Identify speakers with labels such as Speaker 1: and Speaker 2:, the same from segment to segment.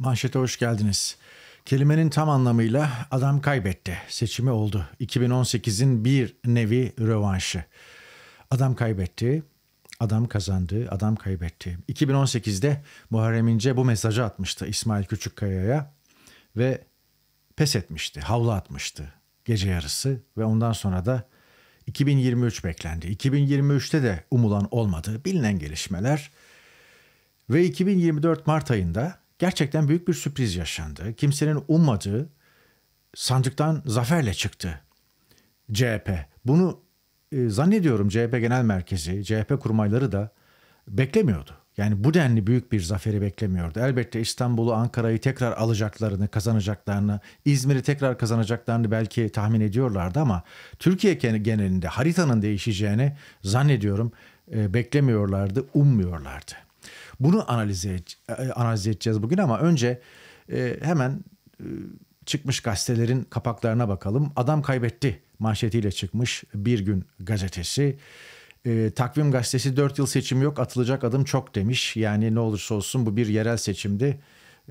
Speaker 1: Manşete hoş geldiniz. Kelimenin tam anlamıyla adam kaybetti. Seçimi oldu. 2018'in bir nevi rövanşı. Adam kaybetti. Adam kazandı, adam kaybetti. 2018'de Muharrem İnce bu mesajı atmıştı İsmail Küçükkaya'ya ve pes etmişti, havlu atmıştı gece yarısı ve ondan sonra da 2023 beklendi. 2023'te de umulan olmadı, bilinen gelişmeler ve 2024 Mart ayında gerçekten büyük bir sürpriz yaşandı. Kimsenin ummadığı sandıktan zaferle çıktı CHP. Bunu e, zannediyorum CHP Genel Merkezi, CHP kurmayları da beklemiyordu. Yani bu denli büyük bir zaferi beklemiyordu. Elbette İstanbul'u, Ankara'yı tekrar alacaklarını, kazanacaklarını, İzmir'i tekrar kazanacaklarını belki tahmin ediyorlardı ama Türkiye genelinde haritanın değişeceğini zannediyorum e, beklemiyorlardı, ummuyorlardı. Bunu analiz, e, analiz edeceğiz bugün ama önce e, hemen e, çıkmış gazetelerin kapaklarına bakalım. Adam kaybetti manşetiyle çıkmış Bir Gün gazetesi. E, takvim gazetesi 4 yıl seçim yok atılacak adım çok demiş. Yani ne olursa olsun bu bir yerel seçimdi.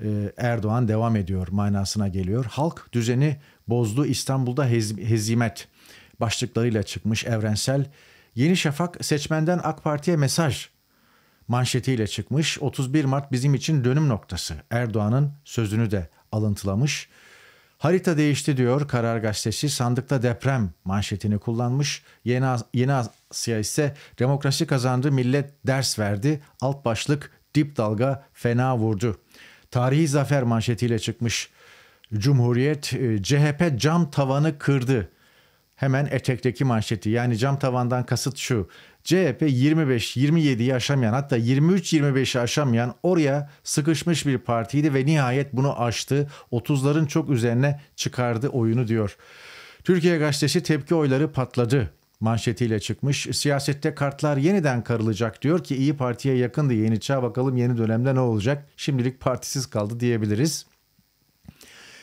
Speaker 1: E, Erdoğan devam ediyor manasına geliyor. Halk düzeni bozdu İstanbul'da hez, hezimet başlıklarıyla çıkmış evrensel. Yeni Şafak seçmenden AK Parti'ye mesaj manşetiyle çıkmış. 31 Mart bizim için dönüm noktası. Erdoğan'ın sözünü de alıntılamış. Harita değişti diyor Karar Gazetesi sandıkta deprem manşetini kullanmış. Yeni, Yeni Asya ise demokrasi kazandı millet ders verdi. Alt başlık dip dalga fena vurdu. Tarihi zafer manşetiyle çıkmış. Cumhuriyet e, CHP cam tavanı kırdı. Hemen etekteki manşeti yani cam tavandan kasıt şu CHP 25-27'yi aşamayan hatta 23-25'i aşamayan oraya sıkışmış bir partiydi ve nihayet bunu aştı. 30'ların çok üzerine çıkardı oyunu diyor. Türkiye Gazetesi tepki oyları patladı manşetiyle çıkmış. Siyasette kartlar yeniden karılacak diyor ki İyi Parti'ye yakındı yeni çağ bakalım yeni dönemde ne olacak? Şimdilik partisiz kaldı diyebiliriz.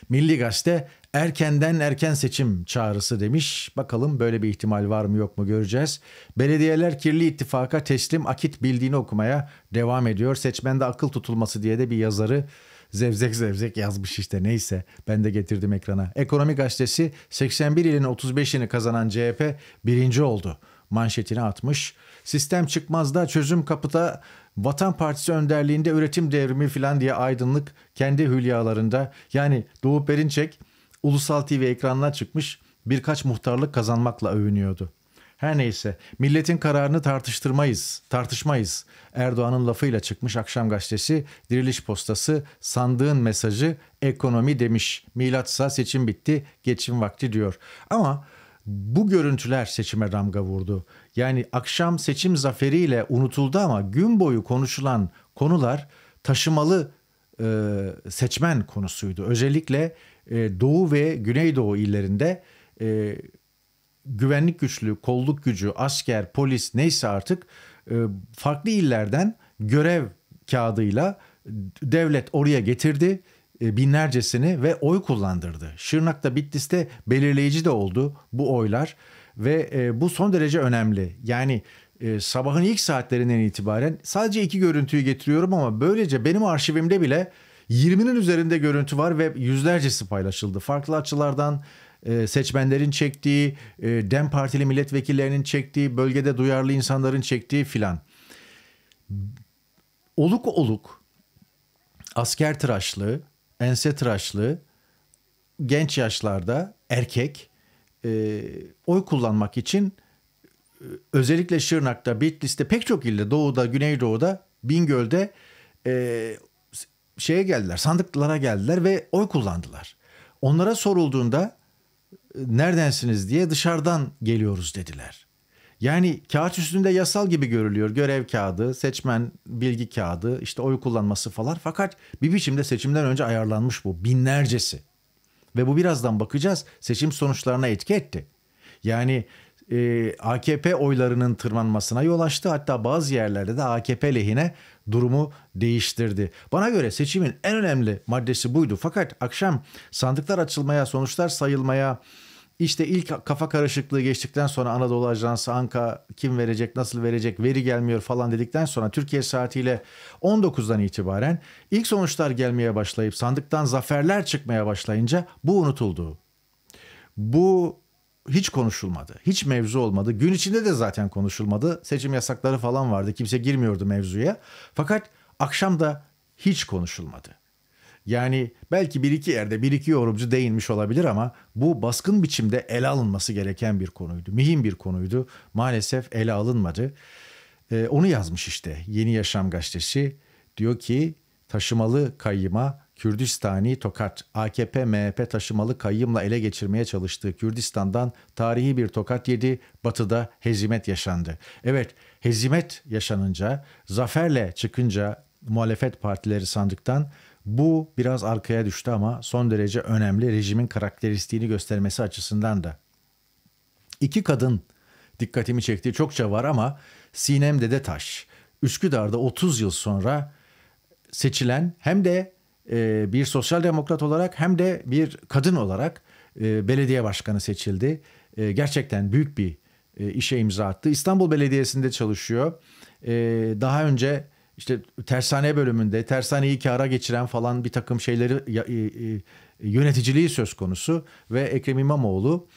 Speaker 1: Milli Gazete Erkenden erken seçim çağrısı demiş. Bakalım böyle bir ihtimal var mı yok mu göreceğiz. Belediyeler kirli ittifaka teslim akit bildiğini okumaya devam ediyor. Seçmende akıl tutulması diye de bir yazarı zevzek zevzek yazmış işte neyse ben de getirdim ekrana. Ekonomi gazetesi 81 ilin 35'ini kazanan CHP birinci oldu manşetini atmış. Sistem çıkmaz da çözüm kapıda Vatan Partisi önderliğinde üretim devrimi filan diye aydınlık kendi hülyalarında yani Doğu Perinçek ulusal TV ekranına çıkmış birkaç muhtarlık kazanmakla övünüyordu. Her neyse milletin kararını tartıştırmayız, tartışmayız. Erdoğan'ın lafıyla çıkmış akşam gazetesi, diriliş postası, sandığın mesajı ekonomi demiş. Milatsa seçim bitti, geçim vakti diyor. Ama bu görüntüler seçime damga vurdu. Yani akşam seçim zaferiyle unutuldu ama gün boyu konuşulan konular taşımalı e, seçmen konusuydu. Özellikle e, Doğu ve Güneydoğu illerinde e, güvenlik güçlü, kolluk gücü, asker, polis neyse artık e, farklı illerden görev kağıdıyla devlet oraya getirdi e, binlercesini ve oy kullandırdı. Şırnak'ta Bitlis'te belirleyici de oldu bu oylar ve e, bu son derece önemli. Yani e, sabahın ilk saatlerinden itibaren sadece iki görüntüyü getiriyorum ama böylece benim arşivimde bile 20'nin üzerinde görüntü var ve yüzlercesi paylaşıldı. Farklı açılardan e, seçmenlerin çektiği, e, DEM Partili milletvekillerinin çektiği, bölgede duyarlı insanların çektiği filan. Oluk oluk asker tıraşlı, ense tıraşlı, genç yaşlarda erkek e, oy kullanmak için ee, özellikle Şırnak'ta, Bitlis'te pek çok ilde doğuda, güneydoğuda, Bingöl'de e, şeye geldiler, sandıklara geldiler ve oy kullandılar. Onlara sorulduğunda e, neredensiniz diye dışarıdan geliyoruz dediler. Yani kağıt üstünde yasal gibi görülüyor. Görev kağıdı, seçmen bilgi kağıdı, işte oy kullanması falan. Fakat bir biçimde seçimden önce ayarlanmış bu binlercesi. Ve bu birazdan bakacağız seçim sonuçlarına etki etti. Yani e, AKP oylarının tırmanmasına yol açtı. Hatta bazı yerlerde de AKP lehine durumu değiştirdi. Bana göre seçimin en önemli maddesi buydu. Fakat akşam sandıklar açılmaya, sonuçlar sayılmaya, işte ilk kafa karışıklığı geçtikten sonra Anadolu Ajansı, Anka kim verecek, nasıl verecek, veri gelmiyor falan dedikten sonra Türkiye saatiyle 19'dan itibaren ilk sonuçlar gelmeye başlayıp sandıktan zaferler çıkmaya başlayınca bu unutuldu. Bu hiç konuşulmadı. Hiç mevzu olmadı. Gün içinde de zaten konuşulmadı. Seçim yasakları falan vardı. Kimse girmiyordu mevzuya. Fakat akşam da hiç konuşulmadı. Yani belki bir iki yerde bir iki yorumcu değinmiş olabilir ama bu baskın biçimde ele alınması gereken bir konuydu. Mühim bir konuydu. Maalesef ele alınmadı. Ee, onu yazmış işte Yeni Yaşam Gazetesi. Diyor ki taşımalı kayyıma Kürdistani Tokat, AKP-MHP taşımalı kayyımla ele geçirmeye çalıştığı Kürdistan'dan tarihi bir tokat yedi, batıda hezimet yaşandı. Evet, hezimet yaşanınca, zaferle çıkınca muhalefet partileri sandıktan bu biraz arkaya düştü ama son derece önemli rejimin karakteristiğini göstermesi açısından da. İki kadın dikkatimi çektiği çokça var ama Sinem Dede Taş, Üsküdar'da 30 yıl sonra seçilen hem de e, bir sosyal demokrat olarak hem de bir kadın olarak e, belediye başkanı seçildi. E, gerçekten büyük bir işe imza attı. İstanbul Belediyesi'nde çalışıyor. daha önce işte tersane bölümünde tersaneyi kara geçiren falan bir takım şeyleri yöneticiliği söz konusu ve Ekrem İmamoğlu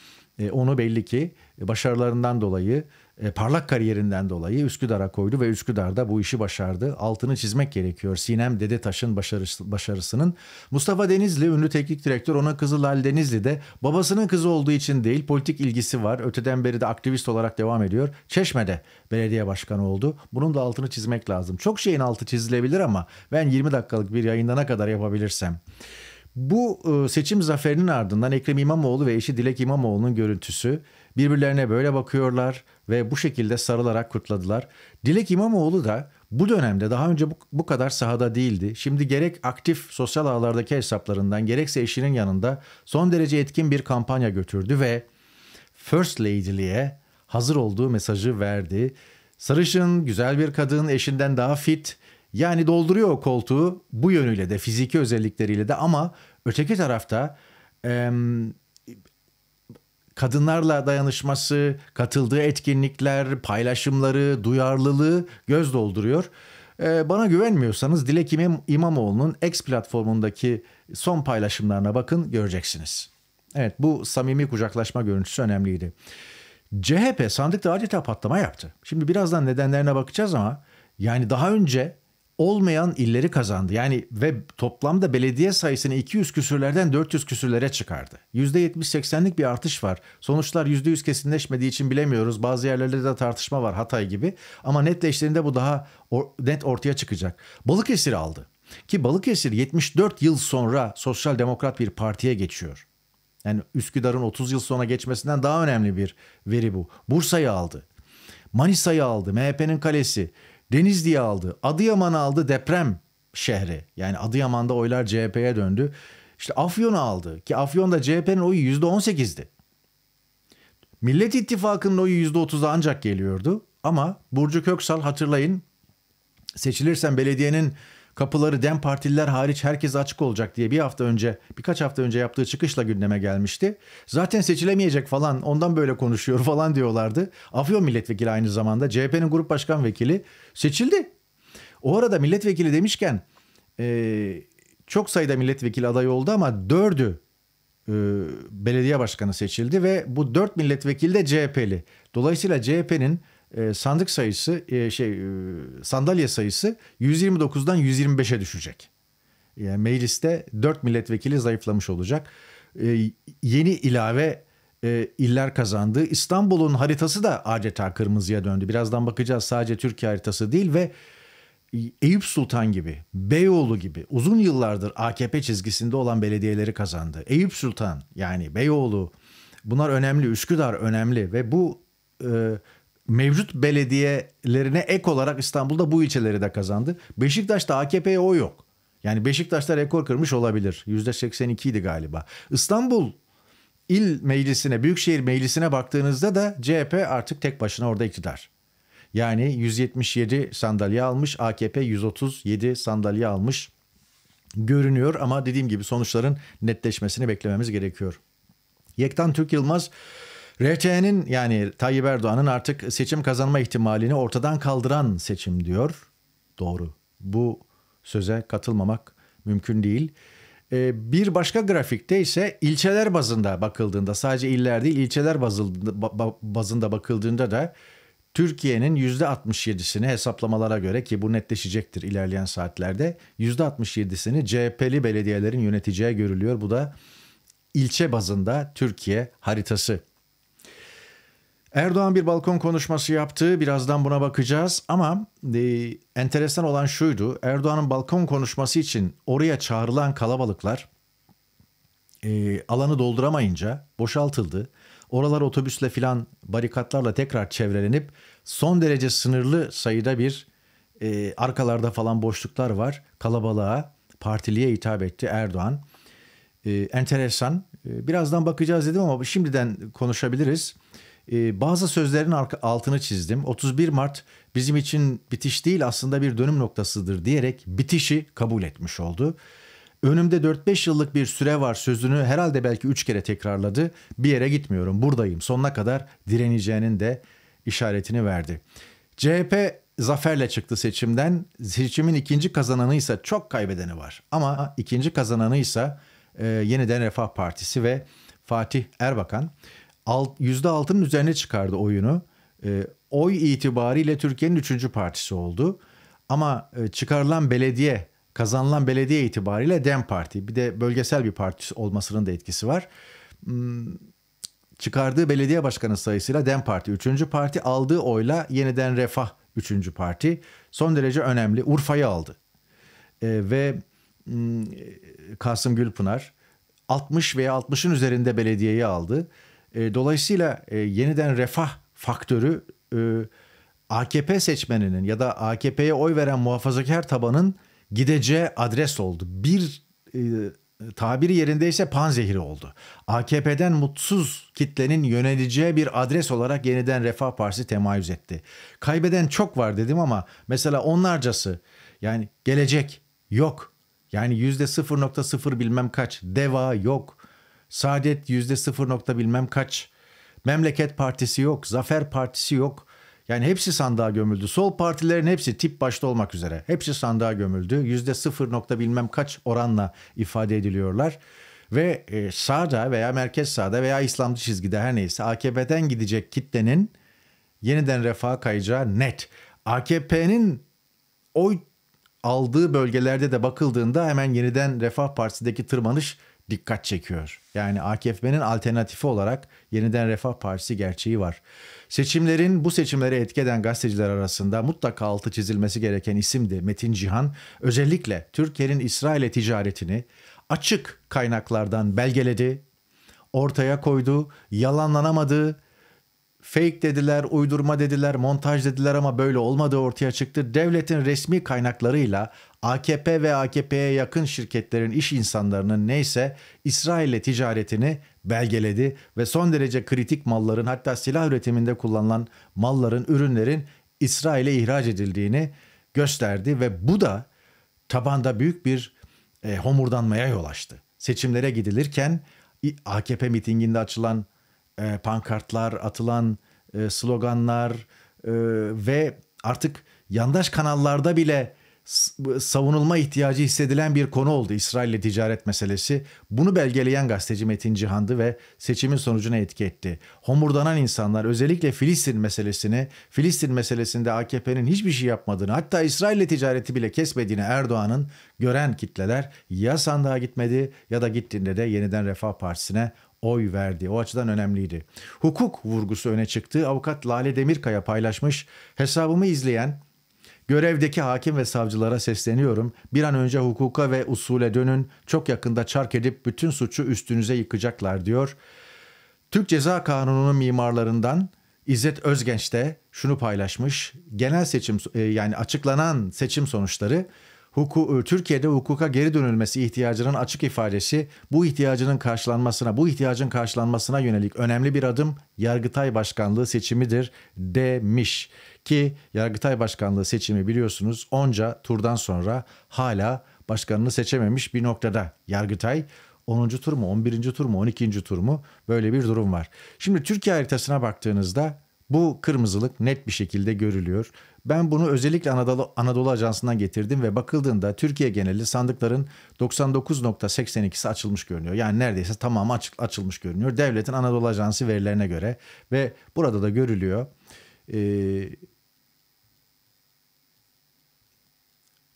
Speaker 1: onu belli ki başarılarından dolayı e, parlak kariyerinden dolayı Üsküdar'a koydu ve Üsküdar'da bu işi başardı. Altını çizmek gerekiyor. Sinem Dedetaş'ın başarısı, başarısının. Mustafa Denizli ünlü teknik direktör ona kızı Lal Denizli de babasının kızı olduğu için değil politik ilgisi var. Öteden beri de aktivist olarak devam ediyor. Çeşme'de belediye başkanı oldu. Bunun da altını çizmek lazım. Çok şeyin altı çizilebilir ama ben 20 dakikalık bir yayında ne kadar yapabilirsem. Bu e, seçim zaferinin ardından Ekrem İmamoğlu ve eşi Dilek İmamoğlu'nun görüntüsü Birbirlerine böyle bakıyorlar ve bu şekilde sarılarak kutladılar. Dilek İmamoğlu da bu dönemde daha önce bu, bu kadar sahada değildi. Şimdi gerek aktif sosyal ağlardaki hesaplarından gerekse eşinin yanında son derece etkin bir kampanya götürdü ve First Lady'liğe hazır olduğu mesajı verdi. Sarışın, güzel bir kadın, eşinden daha fit. Yani dolduruyor o koltuğu bu yönüyle de fiziki özellikleriyle de ama öteki tarafta kadınlarla dayanışması, katıldığı etkinlikler, paylaşımları, duyarlılığı göz dolduruyor. Ee, bana güvenmiyorsanız Dilek İmam, İmamoğlu'nun X platformundaki son paylaşımlarına bakın göreceksiniz. Evet bu samimi kucaklaşma görüntüsü önemliydi. CHP sandıkta adeta patlama yaptı. Şimdi birazdan nedenlerine bakacağız ama yani daha önce olmayan illeri kazandı. Yani ve toplamda belediye sayısını 200 küsürlerden 400 küsürlere çıkardı. %70-80'lik bir artış var. Sonuçlar %100 kesinleşmediği için bilemiyoruz. Bazı yerlerde de tartışma var Hatay gibi. Ama netleştiğinde bu daha net ortaya çıkacak. Balıkesir aldı. Ki Balıkesir 74 yıl sonra sosyal demokrat bir partiye geçiyor. Yani Üsküdar'ın 30 yıl sonra geçmesinden daha önemli bir veri bu. Bursa'yı aldı. Manisa'yı aldı. MHP'nin kalesi. Denizli'yi aldı. Adıyaman aldı deprem şehri. Yani Adıyaman'da oylar CHP'ye döndü. İşte Afyon'u aldı ki Afyon'da CHP'nin oyu %18'di. Millet İttifakı'nın oyu %30'a ancak geliyordu. Ama Burcu Köksal hatırlayın seçilirsen belediyenin kapıları Dem Partililer hariç herkes açık olacak diye bir hafta önce birkaç hafta önce yaptığı çıkışla gündeme gelmişti. Zaten seçilemeyecek falan ondan böyle konuşuyor falan diyorlardı. Afyon milletvekili aynı zamanda CHP'nin grup başkan vekili seçildi. O arada milletvekili demişken e, çok sayıda milletvekili aday oldu ama dördü e, belediye başkanı seçildi ve bu dört milletvekili de CHP'li. Dolayısıyla CHP'nin ee, sandık sayısı e, şey e, sandalye sayısı 129'dan 125'e düşecek. Yani mecliste 4 milletvekili zayıflamış olacak. Ee, yeni ilave e, iller kazandı. İstanbul'un haritası da adeta kırmızıya döndü. Birazdan bakacağız sadece Türkiye haritası değil ve Eyüp Sultan gibi, Beyoğlu gibi uzun yıllardır AKP çizgisinde olan belediyeleri kazandı. Eyüp Sultan yani Beyoğlu bunlar önemli, Üsküdar önemli ve bu e, mevcut belediyelerine ek olarak İstanbul'da bu ilçeleri de kazandı. Beşiktaş'ta AKP'ye o yok. Yani Beşiktaş'ta rekor kırmış olabilir. %82 idi galiba. İstanbul il meclisine, büyükşehir meclisine baktığınızda da CHP artık tek başına orada iktidar. Yani 177 sandalye almış, AKP 137 sandalye almış görünüyor ama dediğim gibi sonuçların netleşmesini beklememiz gerekiyor. Yektan Türk Yılmaz RT'nin yani Tayyip Erdoğan'ın artık seçim kazanma ihtimalini ortadan kaldıran seçim diyor. Doğru. Bu söze katılmamak mümkün değil. Ee, bir başka grafikte ise ilçeler bazında bakıldığında sadece iller değil ilçeler bazında bakıldığında da Türkiye'nin %67'sini hesaplamalara göre ki bu netleşecektir ilerleyen saatlerde %67'sini CHP'li belediyelerin yöneteceği görülüyor. Bu da ilçe bazında Türkiye haritası. Erdoğan bir balkon konuşması yaptı. Birazdan buna bakacağız ama e, enteresan olan şuydu. Erdoğan'ın balkon konuşması için oraya çağrılan kalabalıklar e, alanı dolduramayınca boşaltıldı. Oralar otobüsle filan barikatlarla tekrar çevrelenip son derece sınırlı sayıda bir e, arkalarda falan boşluklar var. Kalabalığa, partiliye hitap etti Erdoğan. E, enteresan. E, birazdan bakacağız dedim ama şimdiden konuşabiliriz. Ee, bazı sözlerin altını çizdim. 31 Mart bizim için bitiş değil aslında bir dönüm noktasıdır diyerek bitişi kabul etmiş oldu. Önümde 4-5 yıllık bir süre var sözünü herhalde belki 3 kere tekrarladı. Bir yere gitmiyorum buradayım sonuna kadar direneceğinin de işaretini verdi. CHP zaferle çıktı seçimden. Seçimin ikinci kazananıysa çok kaybedeni var. Ama ikinci kazananıysa e, yeniden Refah Partisi ve Fatih Erbakan. %6'nın üzerine çıkardı oyunu. E, oy itibariyle Türkiye'nin üçüncü partisi oldu. Ama e, çıkarılan belediye, kazanılan belediye itibariyle DEM Parti. Bir de bölgesel bir parti olmasının da etkisi var. Hmm, çıkardığı belediye başkanı sayısıyla DEM Parti üçüncü parti. Aldığı oyla yeniden Refah üçüncü parti. Son derece önemli. Urfa'yı aldı. E, ve hmm, Kasım Gülpınar 60 veya 60'ın üzerinde belediyeyi aldı. E, dolayısıyla e, yeniden refah faktörü e, AKP seçmeninin ya da AKP'ye oy veren muhafazakar tabanın gideceği adres oldu. Bir e, tabiri yerindeyse panzehiri oldu. AKP'den mutsuz kitlenin yöneleceği bir adres olarak yeniden Refah Partisi temayüz etti. Kaybeden çok var dedim ama mesela onlarcası yani gelecek yok. Yani yüzde 0.0 bilmem kaç deva yok. Saadet yüzde sıfır nokta bilmem kaç. Memleket Partisi yok, Zafer Partisi yok. Yani hepsi sandığa gömüldü. Sol partilerin hepsi tip başta olmak üzere. Hepsi sandığa gömüldü. Yüzde sıfır nokta bilmem kaç oranla ifade ediliyorlar. Ve e, sağda veya merkez sağda veya İslamcı çizgide her neyse AKP'den gidecek kitlenin yeniden refaha kayacağı net. AKP'nin oy aldığı bölgelerde de bakıldığında hemen yeniden Refah Partisi'deki tırmanış dikkat çekiyor. Yani AKP'nin alternatifi olarak yeniden Refah Partisi gerçeği var. Seçimlerin bu seçimlere etkeden gazeteciler arasında mutlaka altı çizilmesi gereken isimdi Metin Cihan. Özellikle Türkiye'nin İsrail'e ticaretini açık kaynaklardan belgeledi, ortaya koydu, yalanlanamadığı. Fake dediler, uydurma dediler, montaj dediler ama böyle olmadığı ortaya çıktı. Devletin resmi kaynaklarıyla AKP ve AKP'ye yakın şirketlerin iş insanlarının neyse İsrail'le ticaretini belgeledi ve son derece kritik malların hatta silah üretiminde kullanılan malların, ürünlerin İsrail'e ihraç edildiğini gösterdi ve bu da tabanda büyük bir e, homurdanmaya yol açtı. Seçimlere gidilirken AKP mitinginde açılan e, pankartlar, atılan e, sloganlar e, ve artık yandaş kanallarda bile savunulma ihtiyacı hissedilen bir konu oldu İsrail ile ticaret meselesi. Bunu belgeleyen gazeteci Metin Cihan'dı ve seçimin sonucuna etki etti. Homurdanan insanlar özellikle Filistin meselesini, Filistin meselesinde AKP'nin hiçbir şey yapmadığını, hatta İsrail ile ticareti bile kesmediğini Erdoğan'ın gören kitleler ya sandığa gitmedi ya da gittiğinde de yeniden Refah Partisi'ne oy verdi. O açıdan önemliydi. Hukuk vurgusu öne çıktı. Avukat Lale Demirkaya paylaşmış. Hesabımı izleyen Görevdeki hakim ve savcılara sesleniyorum. Bir an önce hukuka ve usule dönün. Çok yakında çark edip bütün suçu üstünüze yıkacaklar diyor. Türk Ceza Kanunu'nun mimarlarından İzzet Özgenç de şunu paylaşmış. Genel seçim e, yani açıklanan seçim sonuçları huku, e, Türkiye'de hukuka geri dönülmesi ihtiyacının açık ifadesi bu ihtiyacının karşılanmasına, bu ihtiyacın karşılanmasına yönelik önemli bir adım Yargıtay Başkanlığı seçimidir demiş. Ki Yargıtay Başkanlığı seçimi biliyorsunuz onca turdan sonra hala başkanını seçememiş bir noktada Yargıtay. 10. tur mu, 11. tur mu, 12. tur mu böyle bir durum var. Şimdi Türkiye haritasına baktığınızda bu kırmızılık net bir şekilde görülüyor. Ben bunu özellikle Anadolu, Anadolu Ajansı'ndan getirdim ve bakıldığında Türkiye geneli sandıkların 99.82'si açılmış görünüyor. Yani neredeyse tamamı açık, açılmış görünüyor. Devletin Anadolu Ajansı verilerine göre ve burada da görülüyor. Ee,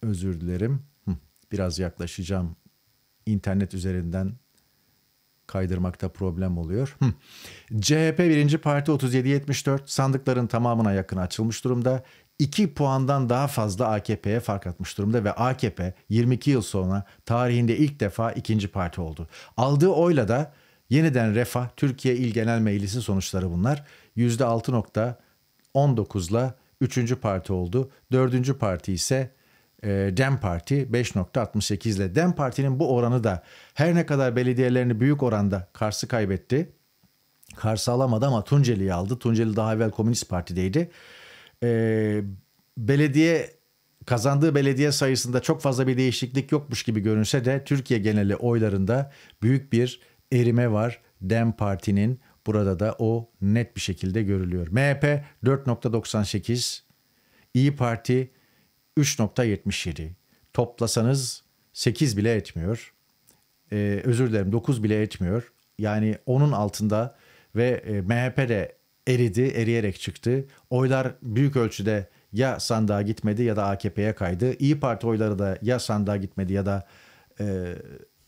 Speaker 1: özür dilerim. Biraz yaklaşacağım. İnternet üzerinden kaydırmakta problem oluyor. Hı. CHP 1. Parti 37-74 sandıkların tamamına yakın açılmış durumda. 2 puandan daha fazla AKP'ye fark atmış durumda ve AKP 22 yıl sonra tarihinde ilk defa ikinci parti oldu. Aldığı oyla da yeniden Refah Türkiye İl Genel Meclisi sonuçları bunlar. %6.19'la 3. parti oldu. 4. parti ise ee, Dem Parti 5.68 ile Dem Parti'nin bu oranı da her ne kadar belediyelerini büyük oranda Kars'ı kaybetti. Kars'ı alamadı ama Tunceli'yi aldı. Tunceli daha evvel Komünist Parti'deydi. Ee, belediye kazandığı belediye sayısında çok fazla bir değişiklik yokmuş gibi görünse de Türkiye geneli oylarında büyük bir erime var. Dem Parti'nin burada da o net bir şekilde görülüyor. MHP 4.98, İyi Parti 3.77. Toplasanız 8 bile etmiyor. Ee, özür dilerim 9 bile etmiyor. Yani onun altında ve e, MHP de eridi, eriyerek çıktı. Oylar büyük ölçüde ya sandığa gitmedi ya da AKP'ye kaydı. İyi Parti oyları da ya sandığa gitmedi ya da e,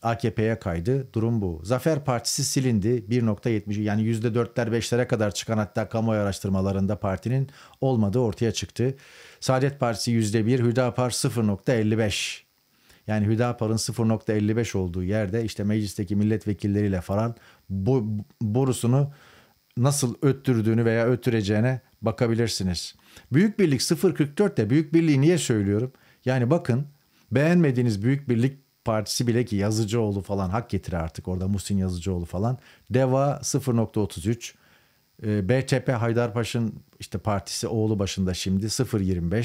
Speaker 1: AKP'ye kaydı. Durum bu. Zafer Partisi silindi. 1.70 yani %4'ler 5'lere kadar çıkan hatta kamuoyu araştırmalarında partinin olmadığı ortaya çıktı. Saadet Partisi %1, Hüdapar 0.55. Yani Hüdapar'ın 0.55 olduğu yerde işte meclisteki milletvekilleriyle falan bu borusunu nasıl öttürdüğünü veya öttüreceğine bakabilirsiniz. Büyük Birlik 0.44 de Büyük Birliği niye söylüyorum? Yani bakın beğenmediğiniz Büyük Birlik Partisi bile ki Yazıcıoğlu falan hak getire artık orada Muhsin Yazıcıoğlu falan. DEVA 0.33. E, ee, BTP Haydarpaş'ın işte partisi oğlu başında şimdi 0.25. E,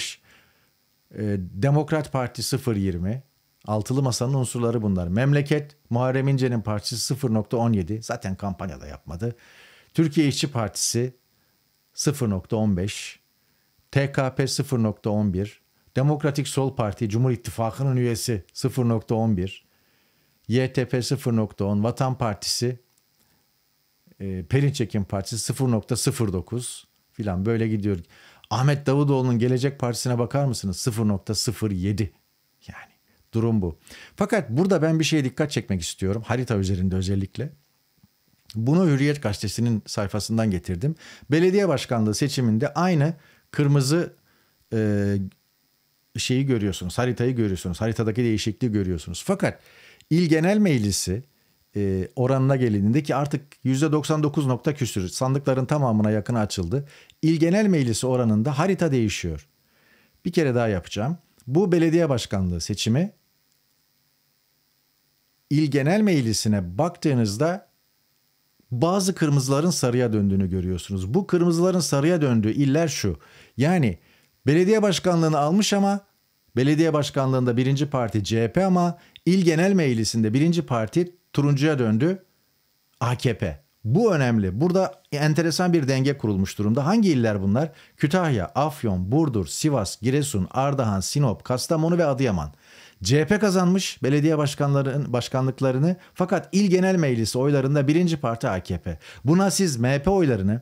Speaker 1: ee, Demokrat Parti 0.20. Altılı Masa'nın unsurları bunlar. Memleket Muharrem İnce'nin partisi 0.17. Zaten kampanyada yapmadı. Türkiye İşçi Partisi 0.15. TKP 0.11. Demokratik Sol Parti Cumhur İttifakı'nın üyesi 0.11, YTP 0.10, Vatan Partisi, e, Perinçekin Partisi 0.09 filan böyle gidiyor. Ahmet Davutoğlu'nun Gelecek Partisi'ne bakar mısınız? 0.07 yani durum bu. Fakat burada ben bir şeye dikkat çekmek istiyorum harita üzerinde özellikle. Bunu Hürriyet Gazetesi'nin sayfasından getirdim. Belediye başkanlığı seçiminde aynı kırmızı e, şeyi görüyorsunuz, haritayı görüyorsunuz, haritadaki değişikliği görüyorsunuz. Fakat il genel meclisi e, oranına gelindiğinde ki artık %99 nokta küsür sandıkların tamamına yakın açıldı. İl genel meclisi oranında harita değişiyor. Bir kere daha yapacağım. Bu belediye başkanlığı seçimi il genel meclisine baktığınızda bazı kırmızıların sarıya döndüğünü görüyorsunuz. Bu kırmızıların sarıya döndüğü iller şu. Yani Belediye başkanlığını almış ama belediye başkanlığında birinci parti CHP ama il genel meclisinde birinci parti turuncuya döndü AKP. Bu önemli. Burada enteresan bir denge kurulmuş durumda. Hangi iller bunlar? Kütahya, Afyon, Burdur, Sivas, Giresun, Ardahan, Sinop, Kastamonu ve Adıyaman. CHP kazanmış belediye başkanların başkanlıklarını fakat il genel meclisi oylarında birinci parti AKP. Buna siz MHP oylarını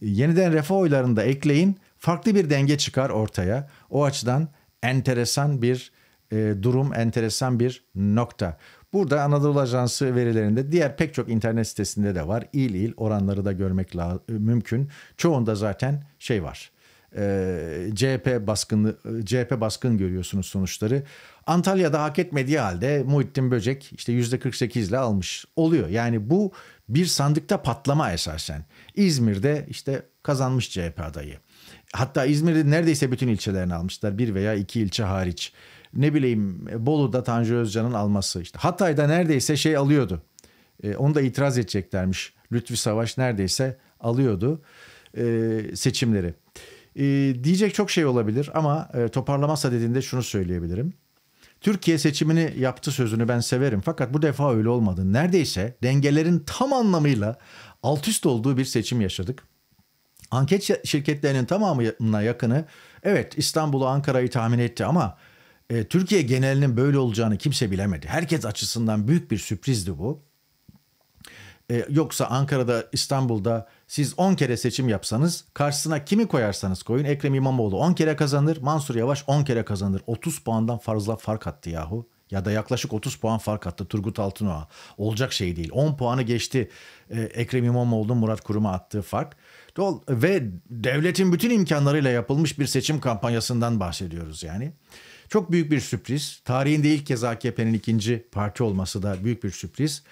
Speaker 1: yeniden refah oylarında ekleyin farklı bir denge çıkar ortaya. O açıdan enteresan bir e, durum, enteresan bir nokta. Burada Anadolu Ajansı verilerinde diğer pek çok internet sitesinde de var. İl il oranları da görmek e, mümkün. Çoğunda zaten şey var. E, CHP baskını e, CHP baskın görüyorsunuz sonuçları. Antalya'da hak etmediği halde Muhittin Böcek işte %48 ile almış oluyor. Yani bu bir sandıkta patlama esasen. İzmir'de işte kazanmış CHP adayı. Hatta İzmir'de neredeyse bütün ilçelerini almışlar. Bir veya iki ilçe hariç. Ne bileyim Bolu'da Tanju Özcan'ın alması. işte Hatay'da neredeyse şey alıyordu. E, onu da itiraz edeceklermiş. Lütfi Savaş neredeyse alıyordu e, seçimleri. E, diyecek çok şey olabilir ama e, toparlamazsa dediğinde şunu söyleyebilirim. Türkiye seçimini yaptı sözünü ben severim. Fakat bu defa öyle olmadı. Neredeyse dengelerin tam anlamıyla alt üst olduğu bir seçim yaşadık. Anket şirketlerinin tamamına yakını evet İstanbul'u Ankara'yı tahmin etti ama e, Türkiye genelinin böyle olacağını kimse bilemedi. Herkes açısından büyük bir sürprizdi bu. E, yoksa Ankara'da İstanbul'da siz 10 kere seçim yapsanız karşısına kimi koyarsanız koyun Ekrem İmamoğlu 10 kere kazanır Mansur Yavaş 10 kere kazanır. 30 puandan fazla fark attı yahu ya da yaklaşık 30 puan fark attı Turgut Altınoğa. Olacak şey değil. 10 puanı geçti e, Ekrem İmamoğlu'nun Murat Kurum'a attığı fark. Dol ve devletin bütün imkanlarıyla yapılmış bir seçim kampanyasından bahsediyoruz yani. Çok büyük bir sürpriz. Tarihinde ilk kez AKP'nin ikinci parti olması da büyük bir sürpriz.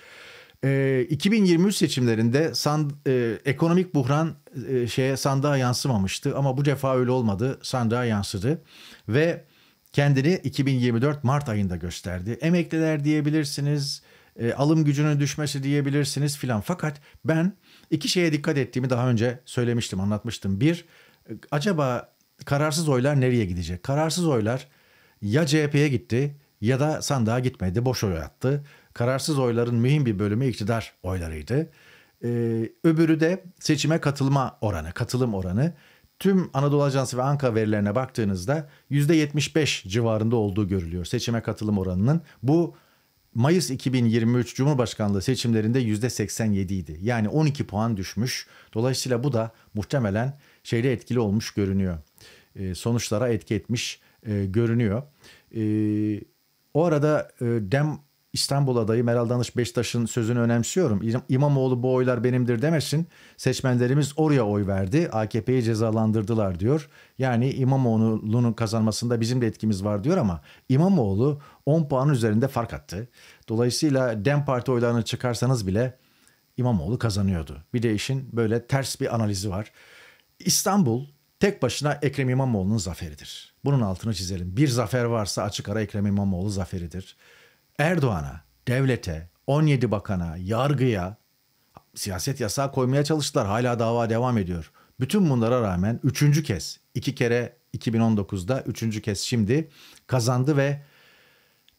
Speaker 1: E, ee, 2023 seçimlerinde san, e, ekonomik buhran e, şeye sandığa yansımamıştı ama bu defa öyle olmadı. Sandığa yansıdı ve kendini 2024 Mart ayında gösterdi. Emekliler diyebilirsiniz, e, alım gücünün düşmesi diyebilirsiniz filan. Fakat ben İki şeye dikkat ettiğimi daha önce söylemiştim, anlatmıştım. Bir, acaba kararsız oylar nereye gidecek? Kararsız oylar ya CHP'ye gitti ya da sandığa gitmedi, boş oy attı. Kararsız oyların mühim bir bölümü iktidar oylarıydı. Ee, öbürü de seçime katılma oranı, katılım oranı. Tüm Anadolu Ajansı ve Anka verilerine baktığınızda %75 civarında olduğu görülüyor seçime katılım oranının. Bu Mayıs 2023 Cumhurbaşkanlığı seçimlerinde %87 idi. Yani 12 puan düşmüş. Dolayısıyla bu da muhtemelen şeyle etkili olmuş görünüyor. E, sonuçlara etki etmiş e, görünüyor. E, o arada e, Dem İstanbul adayı Meral Danış Beştaş'ın sözünü önemsiyorum. İmamoğlu bu oylar benimdir demesin. Seçmenlerimiz oraya oy verdi. AKP'yi cezalandırdılar diyor. Yani İmamoğlu'nun kazanmasında bizim de etkimiz var diyor ama İmamoğlu 10 puan üzerinde fark attı. Dolayısıyla Dem Parti oylarını çıkarsanız bile İmamoğlu kazanıyordu. Bir de işin böyle ters bir analizi var. İstanbul tek başına Ekrem İmamoğlu'nun zaferidir. Bunun altını çizelim. Bir zafer varsa açık ara Ekrem İmamoğlu zaferidir. Erdoğan'a, devlete, 17 bakana, yargıya siyaset yasağı koymaya çalıştılar. Hala dava devam ediyor. Bütün bunlara rağmen üçüncü kez, iki kere 2019'da, üçüncü kez şimdi kazandı ve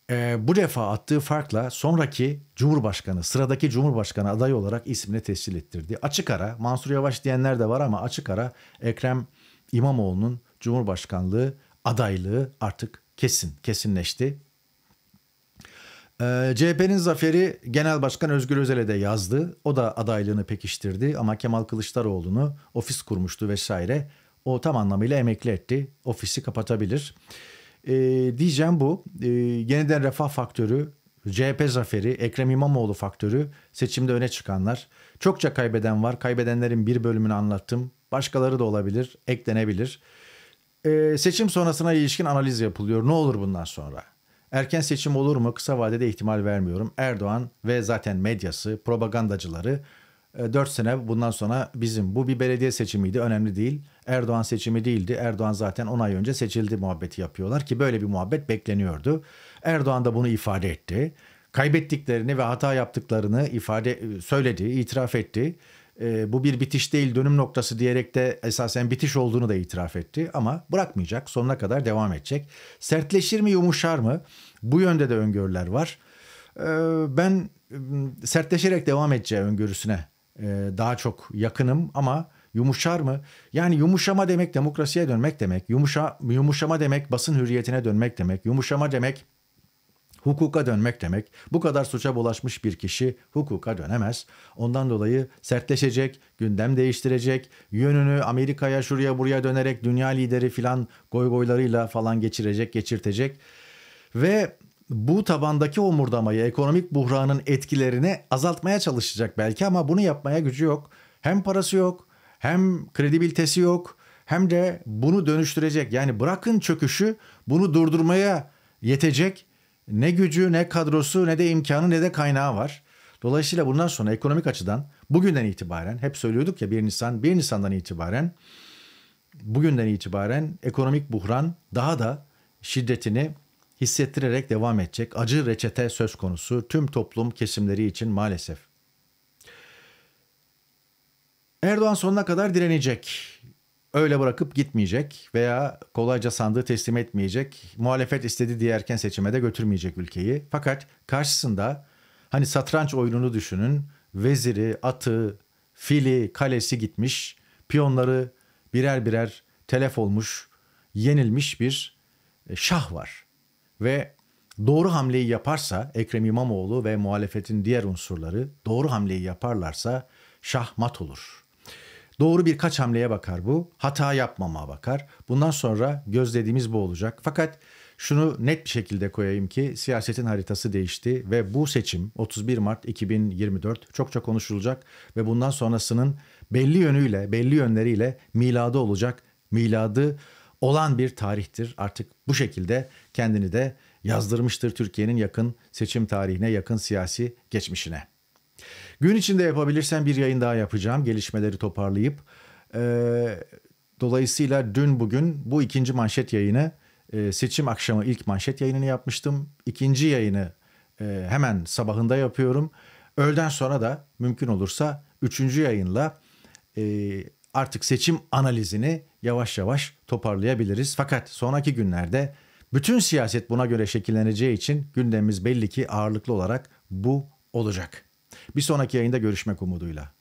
Speaker 1: e, bu defa attığı farkla sonraki Cumhurbaşkanı, sıradaki Cumhurbaşkanı adayı olarak ismini tescil ettirdi. Açık ara, Mansur Yavaş diyenler de var ama açık ara Ekrem İmamoğlu'nun Cumhurbaşkanlığı adaylığı artık kesin, kesinleşti. Ee, CHP'nin zaferi Genel Başkan Özgür Özel'e de yazdı. O da adaylığını pekiştirdi ama Kemal Kılıçdaroğlu'nu ofis kurmuştu vesaire. O tam anlamıyla emekli etti. Ofisi kapatabilir. Ee, diyeceğim bu. Ee, yeniden refah faktörü, CHP zaferi, Ekrem İmamoğlu faktörü seçimde öne çıkanlar. Çokça kaybeden var. Kaybedenlerin bir bölümünü anlattım. Başkaları da olabilir, eklenebilir. Ee, seçim sonrasına ilişkin analiz yapılıyor. Ne olur bundan sonra? Erken seçim olur mu? Kısa vadede ihtimal vermiyorum. Erdoğan ve zaten medyası, propagandacıları 4 e, sene bundan sonra bizim bu bir belediye seçimiydi önemli değil. Erdoğan seçimi değildi. Erdoğan zaten 10 ay önce seçildi muhabbeti yapıyorlar ki böyle bir muhabbet bekleniyordu. Erdoğan da bunu ifade etti. Kaybettiklerini ve hata yaptıklarını ifade e, söyledi, itiraf etti e, bu bir bitiş değil dönüm noktası diyerek de esasen bitiş olduğunu da itiraf etti ama bırakmayacak sonuna kadar devam edecek. Sertleşir mi yumuşar mı bu yönde de öngörüler var. E, ben e, sertleşerek devam edeceği öngörüsüne e, daha çok yakınım ama yumuşar mı? Yani yumuşama demek demokrasiye dönmek demek. Yumuşa, yumuşama demek basın hürriyetine dönmek demek. Yumuşama demek Hukuka dönmek demek. Bu kadar suça bulaşmış bir kişi hukuka dönemez. Ondan dolayı sertleşecek, gündem değiştirecek, yönünü Amerika'ya şuraya buraya dönerek dünya lideri filan goygoylarıyla falan geçirecek, geçirtecek. Ve bu tabandaki omurdamayı, ekonomik buhranın etkilerini azaltmaya çalışacak belki ama bunu yapmaya gücü yok. Hem parası yok, hem kredibilitesi yok, hem de bunu dönüştürecek. Yani bırakın çöküşü, bunu durdurmaya yetecek ne gücü ne kadrosu ne de imkanı ne de kaynağı var. Dolayısıyla bundan sonra ekonomik açıdan bugünden itibaren hep söylüyorduk ya 1 Nisan 1 Nisan'dan itibaren bugünden itibaren ekonomik buhran daha da şiddetini hissettirerek devam edecek. Acı reçete söz konusu tüm toplum kesimleri için maalesef. Erdoğan sonuna kadar direnecek öyle bırakıp gitmeyecek veya kolayca sandığı teslim etmeyecek. Muhalefet istedi diye seçime de götürmeyecek ülkeyi. Fakat karşısında hani satranç oyununu düşünün. Veziri, atı, fili, kalesi gitmiş. Piyonları birer birer telef olmuş, yenilmiş bir e, şah var. Ve doğru hamleyi yaparsa Ekrem İmamoğlu ve muhalefetin diğer unsurları doğru hamleyi yaparlarsa şahmat olur. Doğru birkaç hamleye bakar bu. Hata yapmama bakar. Bundan sonra gözlediğimiz bu olacak. Fakat şunu net bir şekilde koyayım ki siyasetin haritası değişti ve bu seçim 31 Mart 2024 çokça konuşulacak ve bundan sonrasının belli yönüyle, belli yönleriyle miladı olacak. Miladı olan bir tarihtir. Artık bu şekilde kendini de yazdırmıştır Türkiye'nin yakın seçim tarihine, yakın siyasi geçmişine. Gün içinde yapabilirsen bir yayın daha yapacağım. Gelişmeleri toparlayıp. E, dolayısıyla dün bugün bu ikinci manşet yayını e, seçim akşamı ilk manşet yayınını yapmıştım. İkinci yayını e, hemen sabahında yapıyorum. Öğleden sonra da mümkün olursa üçüncü yayınla e, artık seçim analizini yavaş yavaş toparlayabiliriz. Fakat sonraki günlerde bütün siyaset buna göre şekilleneceği için gündemimiz belli ki ağırlıklı olarak bu olacak. Bir sonraki yayında görüşmek umuduyla.